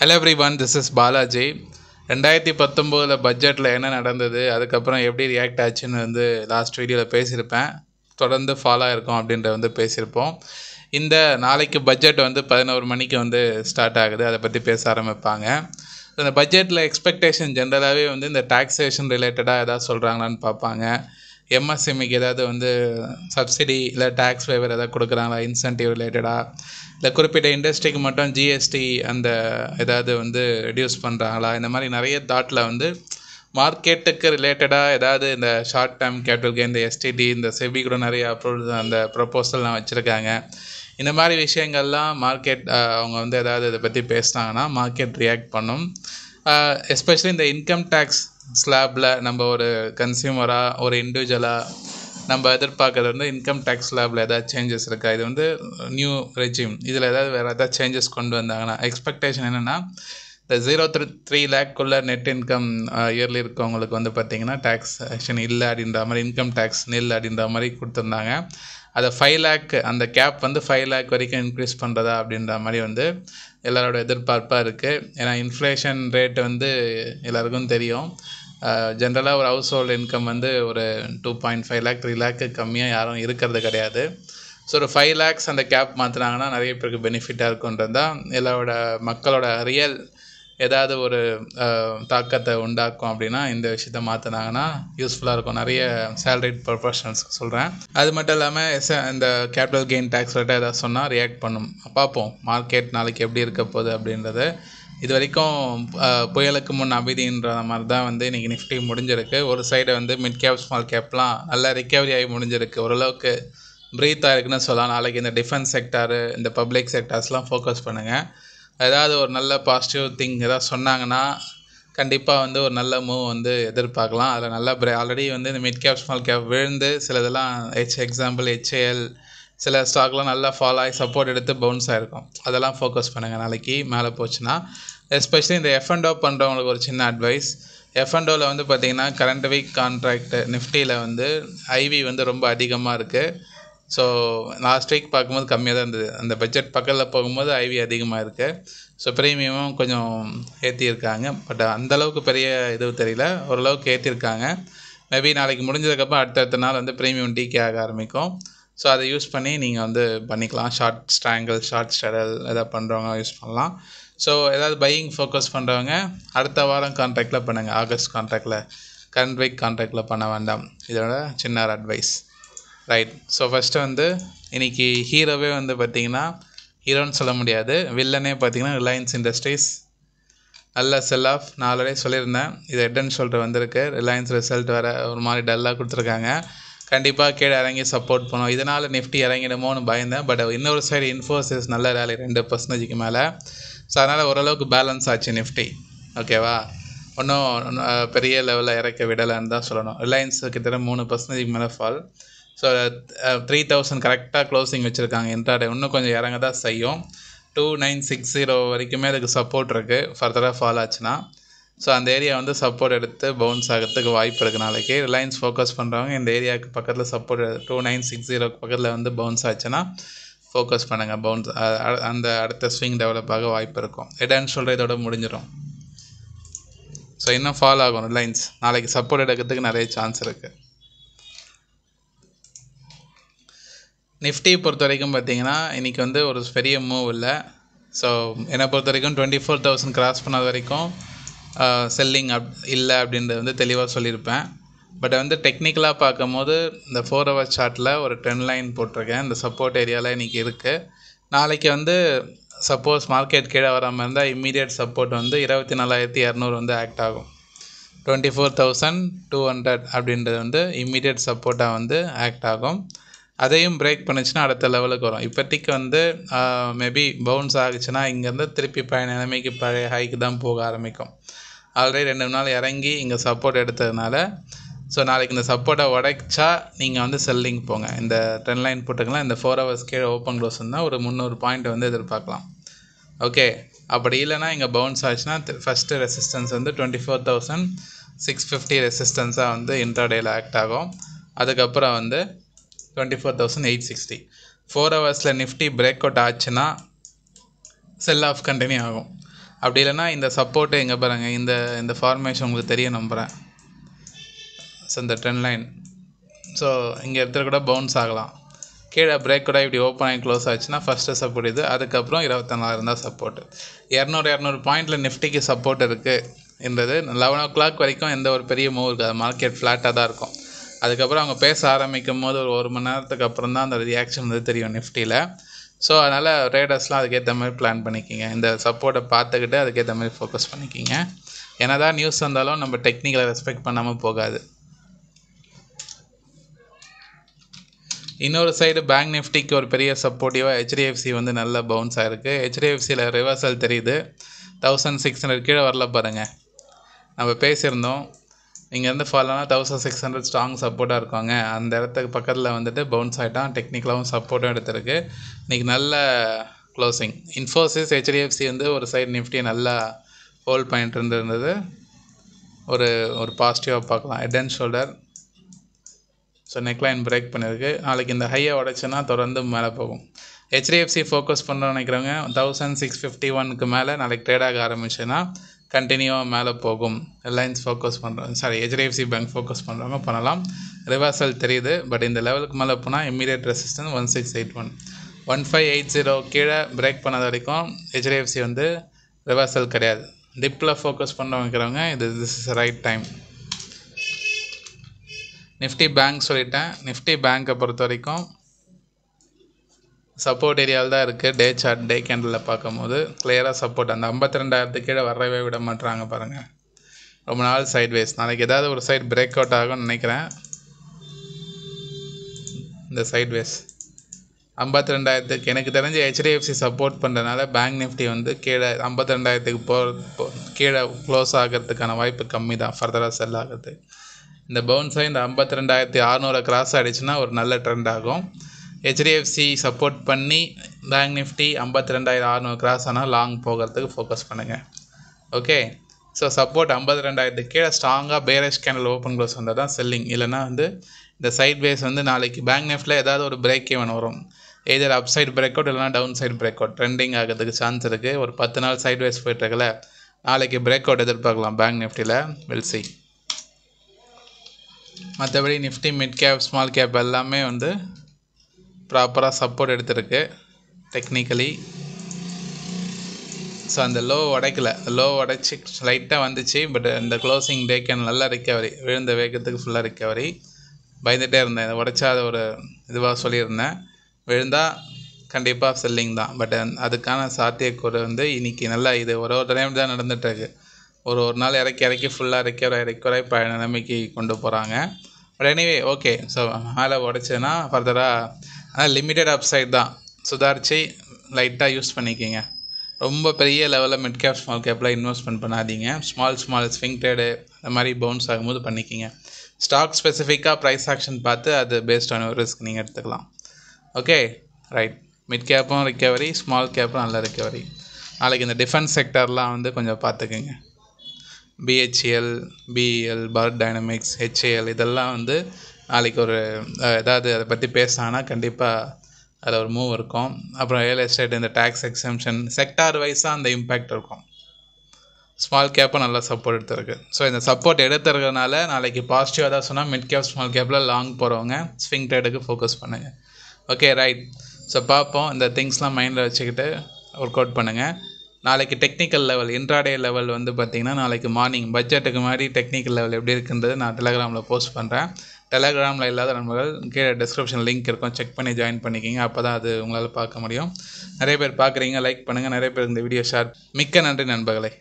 hello everyone this is Balaji ரெண்டாயிரத்தி பத்தொம்போதில் பட்ஜெட்டில் என்ன நடந்தது அதுக்கப்புறம் எப்படி ரியாக்ட் ஆச்சுன்னு வந்து லாஸ்ட் வீடியோவில் பேசியிருப்பேன் தொடர்ந்து ஃபாலோ இருக்கும் அப்படின்ற வந்து பேசியிருப்போம் இந்த நாளைக்கு பட்ஜெட் வந்து பதினோரு மணிக்கு வந்து ஸ்டார்ட் ஆகுது அதை பற்றி பேச ஆரம்பிப்பாங்க இந்த பட்ஜெட்டில் எக்ஸ்பெக்டேஷன் ஜென்ரலாகவே வந்து இந்த டாக்ஸேஷன் ரிலேட்டடாக எதாவது சொல்கிறாங்களான்னு பார்ப்பாங்க எம்எஸ்எம்இக்கு ஏதாவது வந்து சப்சிடி இல்லை டேக்ஸ் வேவர் ஏதாவது கொடுக்குறாங்களா இன்சென்டிவ் ரிலேட்டடாக இல்லை குறிப்பிட்ட இண்டஸ்ட்ரிக்கு மட்டும் ஜிஎஸ்டி அந்த ஏதாவது வந்து ரெடியூஸ் பண்ணுறாங்களா இந்த மாதிரி நிறைய தாட்டில் வந்து மார்க்கெட்டுக்கு ரிலேட்டடாக ஏதாவது இந்த ஷார்ட் டேர்ம் கேபிட்டல் கே இந்த எஸ்டிடி இந்த செபி கூட நிறைய அப்ரூவல் அந்த நான் வச்சுருக்காங்க இந்த மாதிரி விஷயங்கள்லாம் மார்க்கெட் அவங்க வந்து ஏதாவது இதை பற்றி பேசினாங்கன்னா மார்க்கெட் ரியாக்ட் பண்ணும் எஸ்பெஷலி இந்த இன்கம் டேக்ஸ் ஸ்லாப்பில் நம்ம ஒரு கன்சியூமராக ஒரு இண்டிவிஜுவலாக நம்ம எதிர்பார்க்கறது வந்து இன்கம் டேக்ஸ் ஸ்லாபில் ஏதாவது சேஞ்சஸ் இருக்கா இது வந்து நியூ ரெஜிம் இதில் ஏதாவது வேறு ஏதாவது சேஞ்சஸ் கொண்டு வந்தாங்கன்னா எக்ஸ்பெக்டேஷன் என்னென்னா இந்த ஜீரோ த்ரீ த்ரீ லேக்குள்ளே நெட் இன்கம் இயர்லி இருக்கவங்களுக்கு வந்து பார்த்திங்கன்னா டேக்ஸ் ஆக்ஷன் இல்லை அப்படின்ற மாதிரி இன்கம் டேக்ஸ் நில் அப்படின்ற மாதிரி கொடுத்துருந்தாங்க அதை ஃபைவ் லேக் அந்த கேப் வந்து ஃபைவ் லேக் வரைக்கும் இன்க்ரீஸ் பண்ணுறதா அப்படின்ற மாதிரி வந்து எல்லாரோட எதிர்பார்ப்பாக இருக்குது ஏன்னா இன்ஃப்ளேஷன் ரேட் வந்து எல்லாருக்கும் தெரியும் ஜென்ரலாக ஒரு ஹவுஸ் ஹோல்டு இன்கம் வந்து ஒரு two point five lakh three லேக்கு கம்மியாக யாரும் இருக்கிறது கிடையாது ஸோ ஒரு ஃபைவ் லேக்ஸ் அந்த கேப் மாற்றினாங்கன்னா நிறைய பேருக்கு பெனிஃபிட்டாக இருக்குன்றது தான் எல்லாரோட மக்களோட ரியல் ஏதாவது ஒரு தாக்கத்தை உண்டாக்கும் அப்படின்னா இந்த விஷயத்த மாற்றினாங்கன்னா யூஸ்ஃபுல்லாக இருக்கும் நிறைய சேலரிட் ப்ரொஃபஷனல்ஸ்க்கு சொல்கிறேன் அது மட்டும் இல்லாமல் எஸ் இந்த கேபிட்டல் கெயின் டேக்ஸ் ரேட்டை ஏதாவது சொன்னால் ரியாக்ட் பண்ணும் பார்ப்போம் மார்க்கெட் நாளைக்கு எப்படி இருக்க போகுது அப்படின்றது இது வரைக்கும் புயலுக்கு முன் அமைதின்ற மாதிரி தான் வந்து இன்றைக்கி நிஃப்டி முடிஞ்சிருக்கு ஒரு சைடு வந்து மிட் கேப் ஸ்மால் கேப்லாம் நல்லா ரிக்கவரி ஆகி முடிஞ்சிருக்கு ஓரளவுக்கு ப்ரீத்தாக இருக்குன்னு சொல்லலாம் நாளைக்கு இந்த டிஃபென்ஸ் செக்டாரு இந்த பப்ளிக் செக்டார்ஸ்லாம் ஃபோக்கஸ் பண்ணுங்கள் ஏதாவது ஒரு நல்ல பாசிட்டிவ் திங் ஏதாவது சொன்னாங்கன்னா கண்டிப்பாக வந்து ஒரு நல்ல மூவ் வந்து எதிர்பார்க்கலாம் அதில் நல்ல பிரே ஆல்ரெடி வந்து இந்த மிட் கேப் ஸ்மால் கேப் விழுந்து சில இதெல்லாம் ஹெச் எக்ஸாம்பிள் ஹெச்ஏஎல் சில ஸ்டாக்லாம் நல்லா ஃபாலோ ஆகி சப்போர்ட் எடுத்து பவுன்ஸ் ஆகிருக்கும் அதெல்லாம் ஃபோக்கஸ் பண்ணுங்கள் நாளைக்கு மேலே போச்சுன்னா எஸ்பெஷலி இந்த எஃப் அண்ட் ஓ பண்ணுறவங்களுக்கு ஒரு சின்ன அட்வைஸ் எஃப் அண்ட் ஓவில் வந்து பார்த்திங்கன்னா கரண்ட் வீக் கான்ட்ராக்ட் நிஃப்டியில் வந்து ஐவி வந்து ரொம்ப அதிகமாக இருக்குது ஸோ லாஸ்ட் வீக் பார்க்கும்போது கம்மியாக தான் இருந்தது அந்த பட்ஜெட் பக்கத்தில் போகும்போது ஐவி அதிகமாக இருக்குது ஸோ ப்ரீமியமும் கொஞ்சம் ஏற்றியிருக்காங்க பட் அந்தளவுக்கு பெரிய இது தெரியல ஓரளவுக்கு ஏற்றிருக்காங்க மேபி நாளைக்கு முடிஞ்சதுக்கப்புறம் அடுத்தடுத்த நாள் வந்து ப்ரீமியம் டீக்கே ஆக ஆரம்பிக்கும் ஸோ அதை யூஸ் பண்ணி நீங்கள் வந்து பண்ணிக்கலாம் ஷார்ட் ஸ்ட்ராங்கிள் ஷார்ட் ஸ்டடல் எதாவது பண்ணுறவங்க யூஸ் பண்ணலாம் ஸோ ஏதாவது பையிங் ஃபோக்கஸ் பண்ணுறவங்க அடுத்த வாரம் கான்ட்ராக்டில் பண்ணுங்கள் ஆகஸ்ட் கான்ட்ராக்டில் கரண்ட் வீக் கான்ட்ராக்டில் பண்ண வேண்டாம் இதோட சின்ன அட்வைஸ் ரைட் ஸோ ஃபஸ்ட்டு வந்து இன்றைக்கி ஹீரோவே வந்து பார்த்திங்கன்னா ஹீரோன்னு சொல்ல முடியாது வில்லனே பார்த்திங்கன்னா ரிலையன்ஸ் இண்டஸ்ட்ரீஸ் நல்ல செல் ஆஃப் நாலரை சொல்லியிருந்தேன் இது ஹெட் அண்ட் ஷோல்டர் வந்திருக்கு ரிலையன்ஸ் ரிசல்ட் வேறு ஒரு மாதிரி டல்லாக கொடுத்துருக்காங்க கண்டிப்பாக கீழே இறங்கி சப்போர்ட் பண்ணோம் இதனால் நிஃப்டி இறங்கிடுமோன்னு பயந்தேன் பட் இன்னொரு சைடு இன்ஃபோசிஸ் நல்ல ரேலி ரெண்டு பர்சன்டேஜுக்கு மேலே ஸோ அதனால் ஓரளவுக்கு பேலன்ஸ் ஆச்சு நிஃப்டி ஓகேவா ஒன்றும் பெரிய லெவலில் இறக்க விடலைன்னு தான் சொல்லணும் ரிலையன்ஸ் கிட்டத்தட்ட மூணு பர்சன்டேஜுக்கு மேலே ஃபால் ஸோ த்ரீ தௌசண்ட் கரெக்டாக க்ளோசிங் வச்சுருக்காங்க இன்ட்ராடே இன்னும் கொஞ்சம் இறங்க தான் செய்யும் டூ நைன் சிக்ஸ் ஜீரோ வரைக்குமே அதுக்கு சப்போர்ட் இருக்குது ஃபர்தராக ஃபால் ஆச்சுன்னா ஸோ அந்த ஏரியா வந்து சப்போர்ட் எடுத்து பவுன்ஸ் ஆகிறதுக்கு வாய்ப்பு இருக்குது நாளைக்கு ரிலையன்ஸ் ஃபோக்கஸ் பண்ணுறவங்க இந்த ஏரியாவுக்கு பக்கத்தில் சப்போர்ட் டூ நைன் சிக்ஸ் ஜீரோக்கு பக்கத்தில் வந்து பவுன்ஸ் ஆச்சுன்னா ஃபோக்கஸ் பண்ணுங்கள் பவுன்ஸ் அந்த அடுத்த ஸ்விங் டெவலப் ஆக வாய்ப்பு இருக்கும் எடான்னு சொல்கிற இதோட முடிஞ்சிடும் ஸோ இன்னும் ஃபால் ஆகும் ரிலையன்ஸ் நாளைக்கு சப்போர்ட் எடுக்கிறதுக்கு நிறைய சான்ஸ் இருக்குது நிஃப்டியை பொறுத்த வரைக்கும் பார்த்தீங்கன்னா இன்றைக்கி வந்து ஒரு பெரிய மூவ் இல்லை ஸோ என்னை பொறுத்த வரைக்கும் டுவெண்ட்டி ஃபோர் தௌசண்ட் கிராஸ் பண்ணாத வரைக்கும் செல்லிங் அப் இல்லை அப்படின்றது வந்து தெளிவாக சொல்லியிருப்பேன் பட் வந்து டெக்னிக்கலாக பார்க்கும் போது இந்த ஃபோர் ஹவர் சார்ட்டில் ஒரு டென் லைன் போட்டிருக்கேன் இந்த சப்போர்ட் ஏரியாவில் இன்றைக்கி இருக்குது நாளைக்கு வந்து சப்போஸ் மார்க்கெட் கீழே வராமல் இருந்தால் இம்மீடியட் சப்போர்ட் வந்து இருபத்தி நாலாயிரத்தி இரநூறு வந்து ஆக்ட் ஆகும் twenty four thousand two hundred அப்படின்றது வந்து இம்மீடியட் சப்போர்ட்டாக வந்து ஆக்ட் ஆகும் அதையும் பிரேக் பண்ணுச்சுன்னா அடுத்த லெவலுக்கு வரும் இப்போதைக்கு வந்து மேபி பவுன்ஸ் ஆகுச்சுன்னா இங்கேருந்து திருப்பி பழைய நிலைமைக்கு பழைய ஹைக்கு தான் போக ஆரம்பிக்கும் ஆல்ரெடி ரெண்டு மூணு நாள் இறங்கி இங்கே சப்போர்ட் எடுத்ததுனால ஸோ நாளைக்கு இந்த சப்போர்ட்டை உடைச்சா நீங்கள் வந்து செல்லிங் போங்க இந்த ட்ரெண்ட் லைன் போட்டுக்கலாம் இந்த ஃபோர் ஹவர்ஸ் கீழே ஓப்பன் க்ளோஸ் இருந்தால் ஒரு முந்நூறு பாயிண்ட் வந்து எதிர்பார்க்கலாம் ஓகே அப்படி இல்லைனா இங்கே பவுன்ஸ் ஆச்சுன்னா ஃபஸ்ட்டு ரெசிஸ்டன்ஸ் வந்து twenty four thousand six fifty ரெசிஸ்டன்ஸாக வந்து இன்டர்டேயில் ஆக்ட் ஆகும் அதுக்கப்புறம் வந்து twenty four thousand eight sixty four ஹவர்ஸில் நிஃப்டி பிரேக் அவுட் ஆச்சுன்னா செல் ஆஃப் கண்டினியூ ஆகும் அப்படி இல்லைன்னா இந்த சப்போர்ட்டு எங்கே பாருங்கள் இந்த இந்த ஃபார்மேஷன் உங்களுக்கு தெரிய நம்புகிறேன் ஸோ இந்த ட்ரெண்ட் லைன் ஸோ இங்கே இடத்துல கூட பவுன்ஸ் ஆகலாம் கீழே பிரேக் கூட இப்படி ஓப்பன் ஆகி க்ளோஸ் ஆச்சுன்னா ஃபஸ்ட்டு சப்போர்ட் இது அதுக்கப்புறம் இருபத்தொன்னாயிரம் தான் சப்போர்ட்டு இரநூறு இரநூறு பாயிண்டில் நிஃப்டிக்கு சப்போர்ட் இருக்குது என்றது லெவன் ஓ கிளாக் வரைக்கும் எந்த ஒரு பெரிய மூவ் இருக்காது மார்க்கெட் ஃப்ளாட்டாக தான் இருக்கும் அதுக்கப்புறம் அவங்க பேச ஆரம்பிக்கும் போது ஒரு ஒரு மணி நேரத்துக்கு அப்புறம் தான் அந்த ரியாக்ஷன் வந்து தெரியும் நிஃப்டியில் ஸோ அதனால் ரேடர்ஸ்லாம் அதுக்கேற்ற மாதிரி பிளான் பண்ணிக்கிங்க இந்த சப்போர்ட்டை பார்த்துக்கிட்டு அதுக்கேற்ற மாதிரி ஃபோக்கஸ் பண்ணிக்கிங்க என்ன தான் நியூஸ் வந்தாலும் நம்ம டெக்னிக்கலை ரெஸ்பெக்ட் பண்ணாமல் போகாது இன்னொரு சைடு பேங்க் நிஃப்டிக்கு ஒரு பெரிய சப்போர்ட்டிவாக ஹெச்டிஎஃப்சி வந்து நல்ல பவுன்ஸ் ஆகிருக்கு ஹெச்டிஎஃப்சியில் ரிவர்சல் தெரியுது தௌசண்ட் சிக்ஸ் ஹண்ட்ரட் கீழே வரல பாருங்கள் நம்ம பேசியிருந்தோம் இங்கேருந்து ஃபாலோனா தௌசண்ட் சிக்ஸ் ஹண்ட்ரட் ஸ்ட்ராங் சப்போர்ட்டாக இருக்காங்க அந்த இடத்துக்கு பக்கத்தில் வந்துட்டு பவுன்ஸ் ஆகிட்டான் டெக்னிக்கலாகவும் சப்போர்ட்டும் எடுத்திருக்கு இன்றைக்கி நல்ல க்ளோசிங் இன்ஃபோசிஸ் ஹெச்டிஎஃப்சி வந்து ஒரு சைடு நிஃப்டி நல்லா ஹோல்ட் பண்ணிட்டு இருந்திருந்தது ஒரு ஒரு பாசிட்டிவாக பார்க்கலாம் head and shoulder so neckline break பண்ணியிருக்கு நாளைக்கு இந்த ஹையை உடச்சுன்னா தொடர்ந்து மேலே போகும் ஹெச்டிஎஃப்சி ஃபோக்கஸ் பண்ணுறோம் நினைக்கிறவங்க தௌசண்ட் சிக்ஸ் ஃபிஃப்டி ஒனுக்கு மேலே நாளைக்கு ட்ரேட் ஆக ஆரம்பிச்சுன்னா கண்டினியூவாக மேலே போகும் ரிலையன்ஸ் ஃபோக்கஸ் பண்ணுறோம் சாரி ஹெச்டிஎஃப்சி பேங்க் ஃபோக்கஸ் பண்ணுறவங்க பண்ணலாம் ரிவர்சல் தெரியுது பட் இந்த லெவலுக்கு மேலே போனால் immediate resistance one six eight one one five eight zero கீழே பிரேக் பண்ணது வரைக்கும் ஹெச்டிஎஃப்சி வந்து ரிவர்சல் கிடையாது டிப்பில் ஃபோக்கஸ் பண்ணுறவங்கிறவங்க இது this is right time Nifty bank சொல்லிட்டேன் நிஃப்டி பேங்க்கை பொறுத்த வரைக்கும் சப்போர்ட் ஏரியாவில் தான் இருக்குது டே சார்ட் டே கேண்டலில் பார்க்கும்போது கிளியராக சப்போர்ட் அந்த ஐம்பத்தி ரெண்டாயிரத்து கீழே வரவே விட மாட்டுறாங்க பாருங்கள் ரொம்ப நாள் சைட் வைஸ் நாளைக்கு ஏதாவது ஒரு சைட் பிரேக் அவுட் ஆகும்னு நினைக்கிறேன் இந்த சைட் வைஸ் ஐம்பத்தி ரெண்டாயிரத்துக்கு எனக்கு தெரிஞ்சு ஹெச்டிஎஃப்சி சப்போர்ட் பண்ணுறதுனால பேங்க் நிஃப்டி வந்து கீழே ஐம்பத்தி ரெண்டாயிரத்துக்கு போ கீழே க்ளோஸ் ஆகிறதுக்கான வாய்ப்பு கம்மி தான் ஃபர்தராக செல் ஆகிறது இந்த பவுன்ஸாக இந்த ஐம்பத்தி ரெண்டாயிரத்தி அறநூறை கிராஸ் ஆகிடுச்சுன்னா ஒரு நல்ல ட்ரெண்ட் ஆகும் ஹெச்டிஎஃப்சி சப்போர்ட் பண்ணி பேங்க் நிஃப்டி ஐம்பத்தி ரெண்டாயிரம் அறநூறு கிராஸ் ஆனால் லாங் போகிறதுக்கு ஃபோக்கஸ் பண்ணுங்கள் ஓகே ஸோ சப்போர்ட் ஐம்பத்தி ரெண்டாயிரத்துக்கு கீழே ஸ்ட்ராங்காக பேரேஜ் கேண்டல் ஓப்பன் க்ளோஸ் வந்தால் தான் செல்லிங் இல்லைனா வந்து இந்த சைட் பேஸ் வந்து நாளைக்கு பேங்க் நிஃப்டில் ஏதாவது ஒரு பிரேக் ஈவன் வரும் either up side break out இல்லைனா down side break out trending ஆகிறதுக்கு சான்ஸ் இருக்குது ஒரு பத்து நாள் சைட் வேஸ் போயிட்டுருக்கல நாளைக்கு பிரேக் அவுட் எதிர்பார்க்கலாம் பேங்க் நிஃப்டியில் வெல்சி மற்றபடி Nifty mid cap small cap எல்லாமே வந்து ப்ராப்பராக சப்போர்ட் எடுத்திருக்கு டெக்னிக்கலி ஸோ அந்த லோ உடைக்கல லோ உடைச்சி லைட்டாக வந்துச்சு பட் அந்த க்ளோசிங் டேக்கன் நல்லா ரிக்கவரி விழுந்த வேகத்துக்கு ஃபுல்லாக ரிக்கவரி பயந்துகிட்டே இருந்தேன் உடைச்சாத ஒரு இதுவாக சொல்லியிருந்தேன் விழுந்தால் கண்டிப்பாக செல்லிங் தான் பட் அதுக்கான சாத்தியக்கூறு வந்து இன்றைக்கி நல்லா இது ஒரு ஒரு டைம் தான் நடந்துகிட்ருக்கு ஒரு ஒரு நாள் இறக்கி இறக்கி ஃபுல்லாக ரெக்கவர் ஆகி ப நிலைமைக்கு கொண்டு போகிறாங்க பட் எனிவே ஓகே ஸோ மேலே உடச்சேன்னா ஃபர்தராக லிமிட்டட் அப்சைட் தான் சுதாரித்து லைட்டாக யூஸ் பண்ணிக்கோங்க ரொம்ப பெரிய லெவலில் மிட் கேப் ஸ்மால் கேப்பில் இன்வெஸ்ட்மெண்ட் பண்ணாதீங்க ஸ்மால் ஸ்மால் ஸ்விங் ட்ரேடு அந்த மாதிரி பவுன்ஸ் ஆகும்போது பண்ணிக்கிங்க ஸ்டாக் ஸ்பெசிஃபிக்காக ப்ரைஸ் ஆக்ஷன் பார்த்து அது பேஸ்ட் ஆன ஒரு ரிஸ்க் நீங்கள் எடுத்துக்கலாம் ஓகே ரைட் மிட் கேப்பும் ரிக்கவரி ஸ்மால் கேப்பும் நல்ல ரிக்கவரி நாளைக்கு இந்த டிஃபென்ஸ் செக்டர்லாம் வந்து கொஞ்சம் பார்த்துக்குங்க பிஹெச்எல் பிஇஎல் பரத் டைனமிக்ஸ் ஹெச்ஏஎல் இதெல்லாம் வந்து நாளைக்கு ஒரு ஏதாவது அதை பற்றி பேசினா கண்டிப்பாக அதில் ஒரு மூவ் இருக்கும் அப்புறம் ரியல் எஸ்டேட் இந்த டேக்ஸ் எக்ஸம்ஷன் செக்டார் வைஸாக அந்த இம்பேக்ட் இருக்கும் ஸ்மால் கேப்பை நல்லா சப்போர்ட் எடுத்திருக்கு ஸோ இந்த சப்போர்ட் எடுத்துருக்கனால நாளைக்கு பாசிட்டிவாக தான் சொன்னால் மிட் கேப் ஸ்மால் கேப்பில் லாங் போகிறவங்க ஸ்விங் ட்ரேடுக்கு ஃபோக்கஸ் பண்ணுங்கள் ஓகே ரைட் ஸோ பார்ப்போம் இந்த திங்ஸ்லாம் மைண்டில் வச்சுக்கிட்டு ஒர்க் அவுட் பண்ணுங்கள் நாளைக்கு டெக்னிக்கல் லெவல் இன்ட்ராடே லெவல் வந்து பார்த்திங்கன்னா நாளைக்கு மார்னிங் பட்ஜெட்டுக்கு முன்னாடி டெக்னிக்கல் லெவல் எப்படி இருக்குன்றது நான் டெலகிராமில் போஸ்ட் பண்ணுறேன் டெலகிராமில் இல்லாத நண்பர்கள் கீழே டிஸ்கிரிப்ஷன் லிங்க் இருக்கும் செக் பண்ணி ஜாயின் பண்ணிக்கிங்க அப்போ தான் அது உங்களால் பார்க்க முடியும் நிறைய பேர் பார்க்குறீங்க லைக் பண்ணுங்கள் நிறைய பேர் இந்த வீடியோ ஷேர் மிக்க நன்றி நண்பர்களே